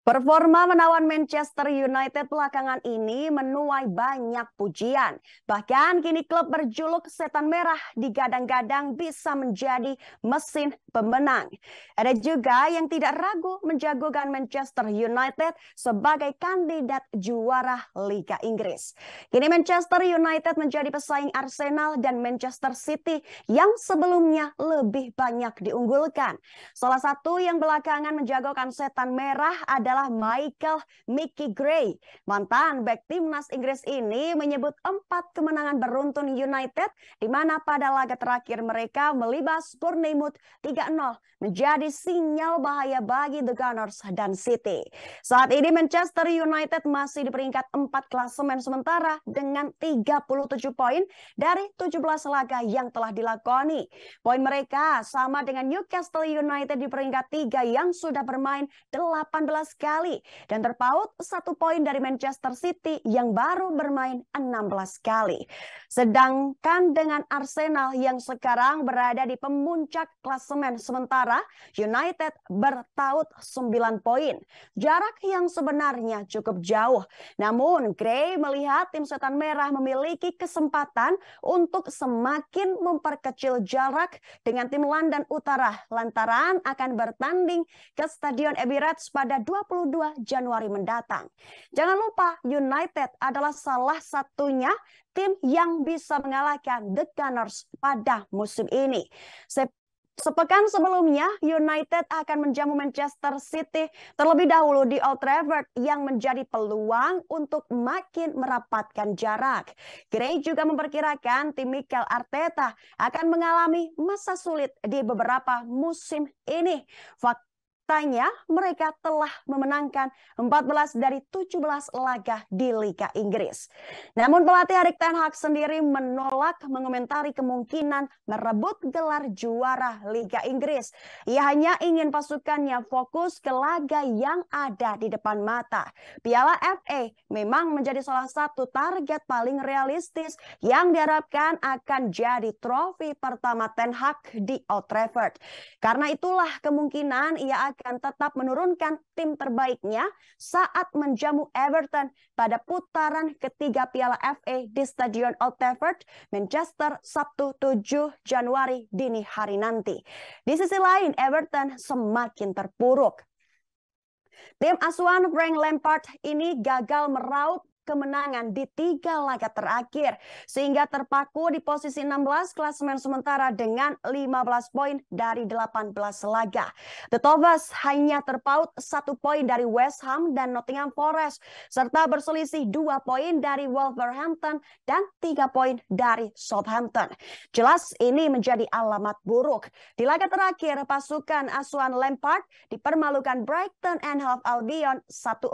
Performa menawan Manchester United belakangan ini menuai banyak pujian. Bahkan kini klub berjuluk Setan Merah digadang-gadang bisa menjadi mesin pemenang. Ada juga yang tidak ragu menjagokan Manchester United sebagai kandidat juara Liga Inggris. Kini Manchester United menjadi pesaing Arsenal dan Manchester City yang sebelumnya lebih banyak diunggulkan. Salah satu yang belakangan menjagokan Setan Merah ada adalah Michael Mickey Gray. Mantan back timnas Inggris ini menyebut empat kemenangan beruntun United di mana pada laga terakhir mereka melibas Bournemouth 3-0 menjadi sinyal bahaya bagi The Gunners dan City. Saat ini Manchester United masih di peringkat 4 klasemen sementara dengan 37 poin dari 17 laga yang telah dilakoni. Poin mereka sama dengan Newcastle United di peringkat 3 yang sudah bermain 18 kali dan terpaut satu poin dari Manchester City yang baru bermain 16 kali. Sedangkan dengan Arsenal yang sekarang berada di pemuncak klasemen sementara, United bertaut 9 poin. Jarak yang sebenarnya cukup jauh. Namun Gray melihat tim setan merah memiliki kesempatan untuk semakin memperkecil jarak dengan tim London Utara lantaran akan bertanding ke Stadion Emirates pada 20 22 Januari mendatang. Jangan lupa United adalah salah satunya tim yang bisa mengalahkan The Gunners pada musim ini. Se Sepekan sebelumnya, United akan menjamu Manchester City terlebih dahulu di Old Trafford yang menjadi peluang untuk makin merapatkan jarak. Gray juga memperkirakan tim Mikel Arteta akan mengalami masa sulit di beberapa musim ini. Fakta faktanya mereka telah memenangkan 14 dari 17 laga di Liga Inggris. Namun pelatih Erik Ten Hag sendiri menolak mengomentari kemungkinan merebut gelar juara Liga Inggris. Ia hanya ingin pasukannya fokus ke laga yang ada di depan mata. Piala FA memang menjadi salah satu target paling realistis yang diharapkan akan jadi trofi pertama Ten Hag di Old Trafford. Karena itulah kemungkinan ia akan akan tetap menurunkan tim terbaiknya saat menjamu Everton pada putaran ketiga Piala FA di Stadion Old Trafford, Manchester, Sabtu 7 Januari dini hari nanti. Di sisi lain, Everton semakin terpuruk. Tim asuhan Frank Lampard ini gagal meraup kemenangan di tiga laga terakhir sehingga terpaku di posisi 16 klasemen sementara dengan 15 poin dari 18 laga. The Tovas hanya terpaut satu poin dari West Ham dan Nottingham Forest serta berselisih dua poin dari Wolverhampton dan tiga poin dari Southampton. Jelas ini menjadi alamat buruk. Di laga terakhir pasukan asuhan Lampard dipermalukan Brighton and Hove Albion 1-4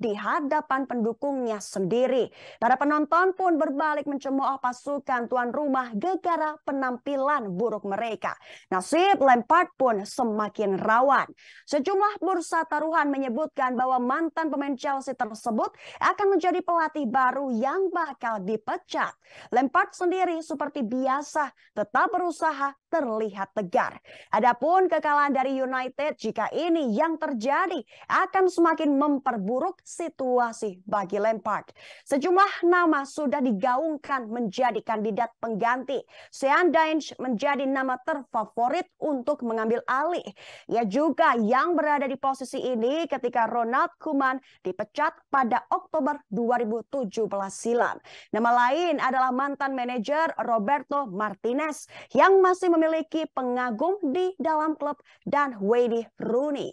di hadapan pendukungnya sendiri. Para penonton pun berbalik mencemooh pasukan tuan rumah gegara penampilan buruk mereka. Nasib Lampard pun semakin rawan. Sejumlah bursa taruhan menyebutkan bahwa mantan pemain Chelsea tersebut akan menjadi pelatih baru yang bakal dipecat. Lampard sendiri seperti biasa tetap berusaha terlihat tegar. Adapun kekalahan dari United jika ini yang terjadi akan semakin memperburuk situasi bagi Lampard. Park. Sejumlah nama sudah digaungkan menjadi kandidat pengganti. Sean Dainch menjadi nama terfavorit untuk mengambil alih. Ia juga yang berada di posisi ini ketika Ronald Koeman dipecat pada Oktober 2017 silam. Nama lain adalah mantan manajer Roberto Martinez yang masih memiliki pengagum di dalam klub dan Wayne Rooney.